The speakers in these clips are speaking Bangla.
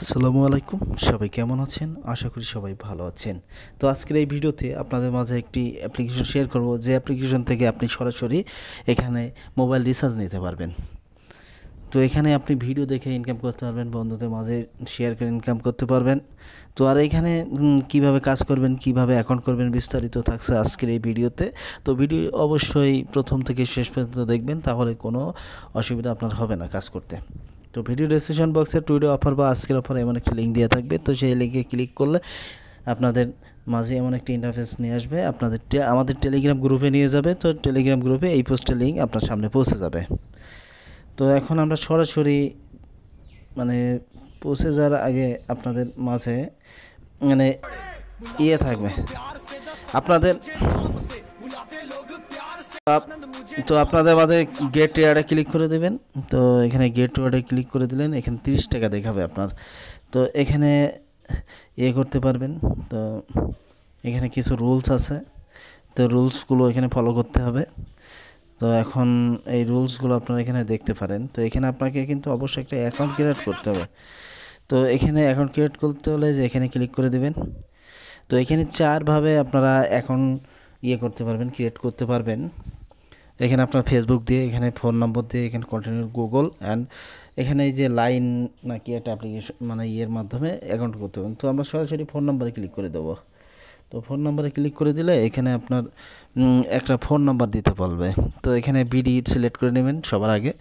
আসসালামু আলাইকুম সবাই কেমন আছেন আশা করি সবাই ভালো আছেন তো আজকের এই ভিডিওতে আপনাদের মাঝে একটি অ্যাপ্লিকেশন শেয়ার করব যে অ্যাপ্লিকেশন থেকে আপনি সরাসরি এখানে মোবাইল রিচার্জ নিতে পারবেন তো এখানে আপনি ভিডিও দেখে ইনকাম করতে পারবেন বন্ধুদের মাঝে শেয়ার করে ইনকাম করতে পারবেন তো আর এখানে কিভাবে কাজ করবেন কিভাবে অ্যাকাউন্ট করবেন বিস্তারিত থাকছে আজকের এই ভিডিওতে তো ভিডিও অবশ্যই প্রথম থেকে শেষ পর্যন্ত দেখবেন তাহলে কোনো অসুবিধা আপনার হবে না কাজ করতে তো ভিডিও ডিসক্রিপশন বক্সে টুইডে অফার বা আজকের অফার এমন একটি লিঙ্ক দেওয়া থাকবে তো সেই লিঙ্কে ক্লিক করলে আপনাদের মাঝে এমন একটি ইন্টারফেস নিয়ে আসবে আপনাদের আমাদের টেলিগ্রাম গ্রুপে নিয়ে যাবে তো টেলিগ্রাম গ্রুপে এই পোস্টের লিঙ্ক আপনার সামনে পৌঁছে যাবে তো এখন আমরা সরাসরি মানে পৌঁছে যাওয়ার আগে আপনাদের মাঝে মানে ইয়ে থাকবে আপনাদের তো আপনাদের মাঝে গেট এয়ারে ক্লিক করে দেবেন তো এখানে গেট ওয়ার্ডে ক্লিক করে দিলেন এখানে তিরিশ টাকা দেখাবে আপনার তো এখানে ইয়ে করতে পারবেন তো এখানে কিছু রুলস আছে তো রুলসগুলো এখানে ফলো করতে হবে তো এখন এই রুলসগুলো আপনারা এখানে দেখতে পারেন তো এখানে আপনাকে কিন্তু অবশ্যই একটা অ্যাকাউন্ট ক্রিয়েট করতে হবে তো এখানে অ্যাকাউন্ট ক্রিয়েট করতে হলে যে এখানে ক্লিক করে দেবেন তো এখানে চারভাবে আপনারা এখন ইয়ে করতে পারবেন ক্রিয়েট করতে পারবেন এখানে আপনার ফেসবুক দিয়ে এখানে ফোন নম্বর দিয়ে এখানে কন্টিনিউ গুগল অ্যান্ড এখানে এই যে লাইন নাকি একটা অ্যাপ্লিকেশন মানে ইয়ের মাধ্যমে অ্যাকাউন্ট করতে পারেন তো আমরা সরাসরি ফোন নম্বরে ক্লিক করে দেবো তো ফোন নম্বরে ক্লিক করে দিলে এখানে আপনার একটা ফোন নাম্বার দিতে পারবে তো এখানে বিডি সিলেক্ট করে নেবেন সবার আগে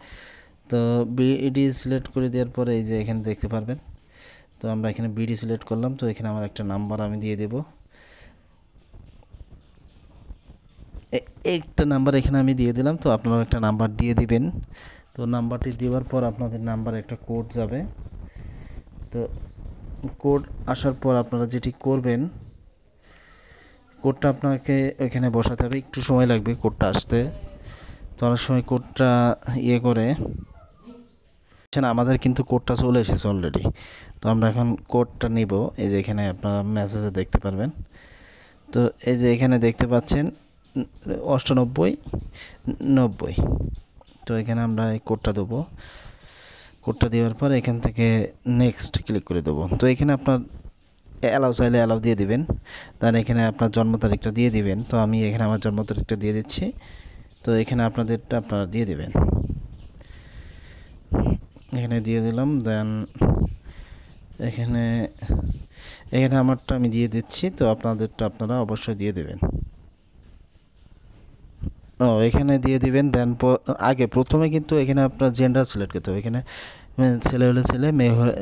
তো বিডি সিলেক্ট করে দেওয়ার পরে এই যে এখানে দেখতে পারবেন তো আমরা এখানে বিডি সিলেক্ট করলাম তো এখানে আমার একটা নাম্বার আমি দিয়ে দেবো একটা নাম্বার এখানে আমি দিয়ে দিলাম তো আপনারা একটা নাম্বার দিয়ে দিবেন তো নাম্বারটি দেওয়ার পর আপনাদের নাম্বার একটা কোড যাবে তো কোড আসার পর আপনারা যেটি করবেন কোডটা আপনাকে ওইখানে বসাতে হবে একটু সময় লাগবে কোডটা আসতে তো অনেক সময় কোডটা ইয়ে করে আমাদের কিন্তু কোডটা চলে এসেছে অলরেডি তো আমরা এখন কোডটা নিব এই যে এখানে আপনারা মেসেজে দেখতে পারবেন তো এই যে এখানে দেখতে পাচ্ছেন অষ্টানব্বই নব্বই তো এখানে আমরা এই কোডটা দেবো কোডটা দেওয়ার পর এখান থেকে নেক্সট ক্লিক করে দেবো তো এখানে আপনার অ্যালাউ চাইলে অ্যালাউ দিয়ে দিবেন তাহলে এখানে আপনার জন্ম তারিখটা দিয়ে দিবেন তো আমি এখানে আমার জন্ম তারিখটা দিয়ে দিচ্ছি তো এখানে আপনাদেরটা আপনারা দিয়ে দেবেন এখানে দিয়ে দিলাম দেন এখানে এখানে আমারটা আমি দিয়ে দিচ্ছি তো আপনাদেরটা আপনারা অবশ্যই দিয়ে দেবেন ও এখানে দিয়ে দিবেন দেন আগে প্রথমে কিন্তু এখানে আপনার জেন্ডার সিলেক্ট করতে হবে এখানে ছেলে হলে ছেলে মেয়ে হলে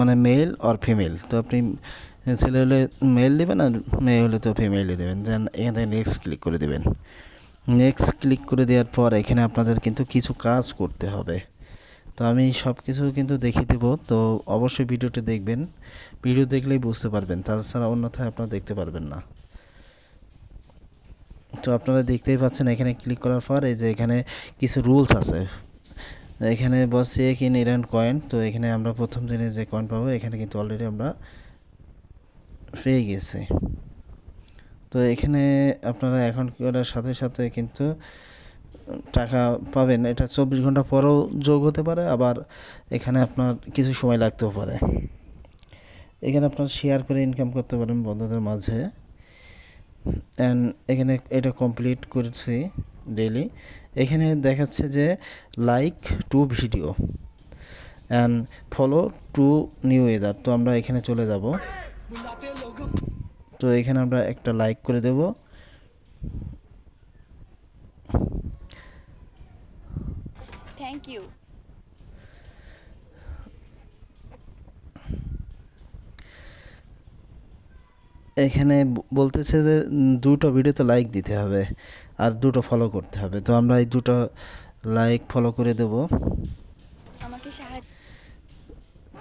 মানে মেল আর ফিমেল তো আপনি ছেলে হলে মেল দেবেন আর মেয়ে হলে তো ফিমেলই দেবেন দেন এখান থেকে নেক্সট ক্লিক করে দেবেন নেক্সট ক্লিক করে দেওয়ার পর এখানে আপনাদের কিন্তু কিছু কাজ করতে হবে তো আমি সব কিছু কিন্তু দেখিয়ে দেবো তো অবশ্যই ভিডিওটি দেখবেন ভিডিও দেখলেই বুঝতে পারবেন তাছাড়া অন্যথায় আপনারা দেখতে পারবেন না তো আপনারা দেখতেই পাচ্ছেন এখানে ক্লিক করার পর এই যে এখানে কিছু রুলস আছে এখানে boss check in earn coin তো এখানে আমরা প্রথম দিনে যে কয়েন পাবো এখানে কিন্তু অলরেডি আমরা পেয়ে গেছি তো এখানে আপনারা এখন করার সাথে সাথে কিন্তু টাকা পাবেন এটা চব্বিশ ঘন্টা পরেও যোগ হতে পারে আবার এখানে আপনার কিছু সময় লাগতেও পারে এখানে আপনার শেয়ার করে ইনকাম করতে পারেন বন্ধুদের মাঝে অ্যান্ড এখানে এটা কমপ্লিট করেছি ডেলি এখানে দেখাচ্ছে যে like two video and follow two new either তো আমরা এখানে চলে যাব তো এখানে আমরা একটা লাইক করে দেব থ্যাংক ইউ এখানে বলতেছে যে দুটো ভিডিওতে লাইক দিতে হবে আর দুটো ফলো করতে হবে তো আমরা এই দুটো লাইক ফলো করে দেব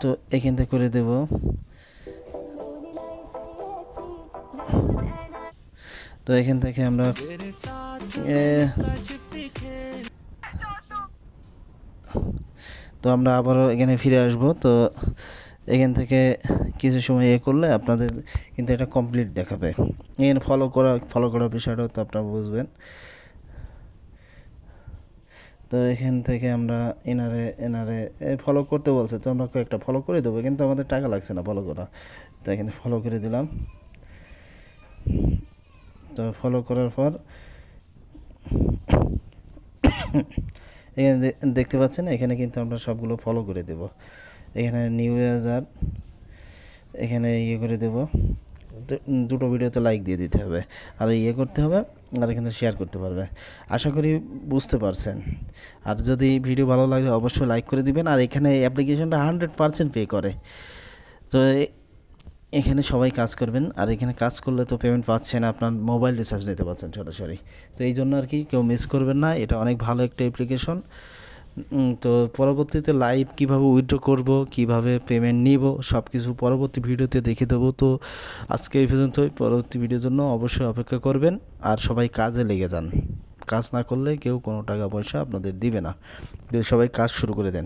তো এখান থেকে করে দেব তো এখান থেকে আমরা তো আমরা আবারও এখানে ফিরে আসব তো এখান থেকে কিছু সময় এ ইয়ে করলে আপনাদের কিন্তু এটা কমপ্লিট দেখাবে এখানে ফলো করা ফলো করার বিষয়টাও তো আপনারা বুঝবেন তো এখান থেকে আমরা এনারে এনারে ফলো করতে বলছে তো আমরা কয়েকটা ফলো করে দেবো কিন্তু আমাদের টাকা লাগছে না ফলো করা তো এখানে ফলো করে দিলাম তো ফলো করার পর এখানে দেখতে পাচ্ছেন এখানে কিন্তু আমরা সবগুলো ফলো করে দেব এখানে নিউ ইউজার এখানে ইয়ে করে দেবো দুটো ভিডিওতে লাইক দিয়ে দিতে হবে আর ইয়ে করতে হবে আর এখানে শেয়ার করতে পারবে আশা করি বুঝতে পারছেন আর যদি ভিডিও ভালো লাগে অবশ্যই লাইক করে দিবেন আর এখানে অ্যাপ্লিকেশনটা হান্ড্রেড পারসেন্ট পে করে তো এখানে সবাই কাজ করবেন আর এখানে কাজ করলে তো পেমেন্ট পাচ্ছেন আপনার মোবাইল রিচার্জ নিতে পারছেন সরাসরি তো এই জন্য আর কি কেউ মিস করবেন না এটা অনেক ভালো একটা অ্যাপ্লিকেশন তো পরবর্তীতে লাইভ কিভাবে উইথড্র করব কিভাবে পেমেন্ট নিব সব কিছু পরবর্তী ভিডিওতে দেখে দেবো তো আজকে এই পর্যন্ত পরবর্তী ভিডিওর জন্য অবশ্যই অপেক্ষা করবেন আর সবাই কাজে লেগে যান কাজ না করলে কেউ কোনো টাকা পয়সা আপনাদের দিবে না সবাই কাজ শুরু করে দেন